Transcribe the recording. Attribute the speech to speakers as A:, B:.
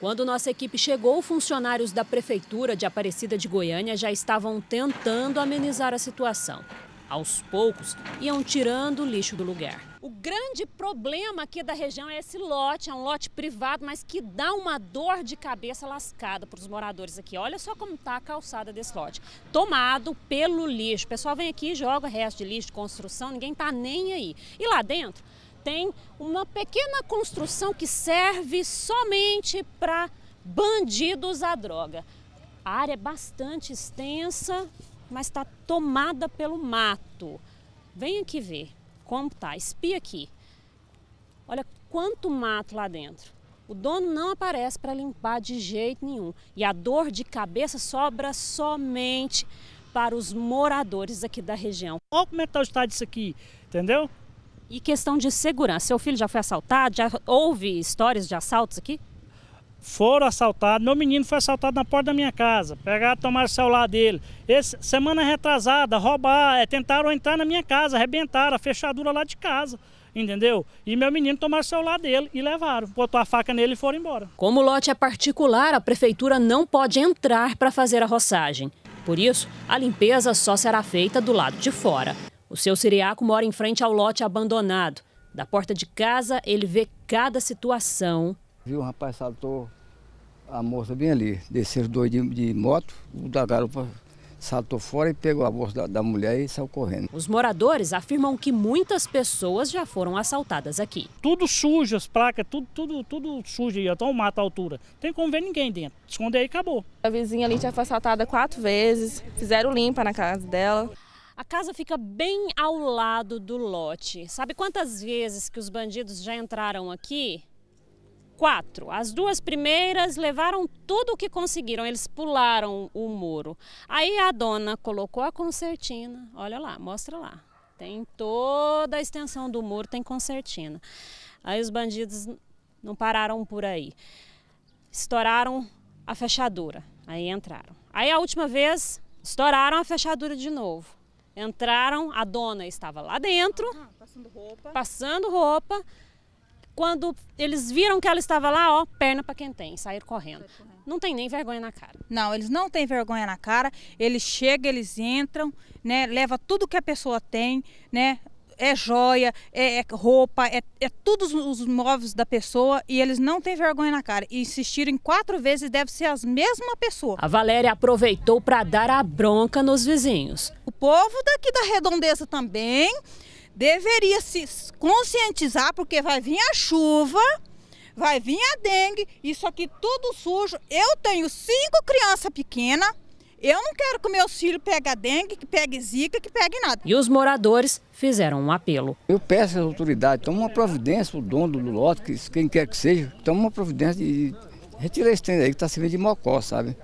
A: Quando nossa equipe chegou, funcionários da Prefeitura de Aparecida de Goiânia já estavam tentando amenizar a situação. Aos poucos, iam tirando o lixo do lugar. O grande problema aqui da região é esse lote, é um lote privado, mas que dá uma dor de cabeça lascada para os moradores aqui. Olha só como está a calçada desse lote, tomado pelo lixo. O pessoal vem aqui e joga resto de lixo de construção, ninguém está nem aí. E lá dentro, tem uma pequena construção que serve somente para bandidos à droga. A área é bastante extensa, mas está tomada pelo mato. venha aqui ver como está. Espia aqui. Olha quanto mato lá dentro. O dono não aparece para limpar de jeito nenhum. E a dor de cabeça sobra somente para os moradores aqui da região. Olha como é que está o estado disso aqui, entendeu? E questão de segurança, seu filho já foi assaltado? Já houve histórias de assaltos aqui? Foram assaltados, meu menino foi assaltado na porta da minha casa, pegaram, tomaram o celular dele. Esse, semana retrasada, roubaram, é, tentaram entrar na minha casa, arrebentaram a fechadura lá de casa entendeu? E meu menino tomaram o celular dele e levaram, botou a faca nele e foram embora. Como o lote é particular, a prefeitura não pode entrar para fazer a roçagem. Por isso, a limpeza só será feita do lado de fora. O seu Siriaco mora em frente ao lote abandonado. Da porta de casa, ele vê cada situação.
B: Viu, um rapaz saltou a moça bem ali. Desceram dois de, de moto, o da garupa saltou fora e pegou a bolsa da, da, mulher e saiu correndo. Os
A: moradores afirmam que muitas pessoas já foram assaltadas aqui. Tudo sujo, as placas, tudo, tudo, tudo sujo aí, até o mato à altura. Não tem como ver ninguém dentro. Esconder e acabou. A vizinha ali já foi assaltada quatro vezes, fizeram limpa na casa dela. A casa fica bem ao lado do lote. Sabe quantas vezes que os bandidos já entraram aqui? Quatro. As duas primeiras levaram tudo o que conseguiram, eles pularam o muro. Aí a dona colocou a concertina, olha lá, mostra lá. Tem toda a extensão do muro, tem concertina. Aí os bandidos não pararam por aí. Estouraram a fechadura, aí entraram. Aí a última vez, estouraram a fechadura de novo. Entraram, a dona estava lá dentro, ah, passando, roupa. passando roupa. Quando eles viram que ela estava lá, ó, perna para quem tem, saíram correndo. Não tem nem vergonha na cara.
B: Não, eles não têm vergonha na cara. Eles chegam, eles entram, né, leva tudo que a pessoa tem, né? é joia, é, é roupa, é, é, todos os móveis da pessoa e eles não têm vergonha na cara. E insistiram quatro vezes deve ser a mesma pessoa.
A: A Valéria aproveitou para dar a bronca nos vizinhos.
B: O povo daqui da redondeza também deveria se conscientizar, porque vai vir a chuva, vai vir a dengue, isso aqui tudo sujo. Eu tenho cinco crianças pequenas. Eu não quero que meus filhos peguem dengue, que pegue zika, que pegue nada. E os moradores fizeram um apelo. Eu peço às autoridades, tome uma providência, o dono do lote, quem quer que seja, tome uma providência e retire esse trem aí que está servindo de mocó, sabe?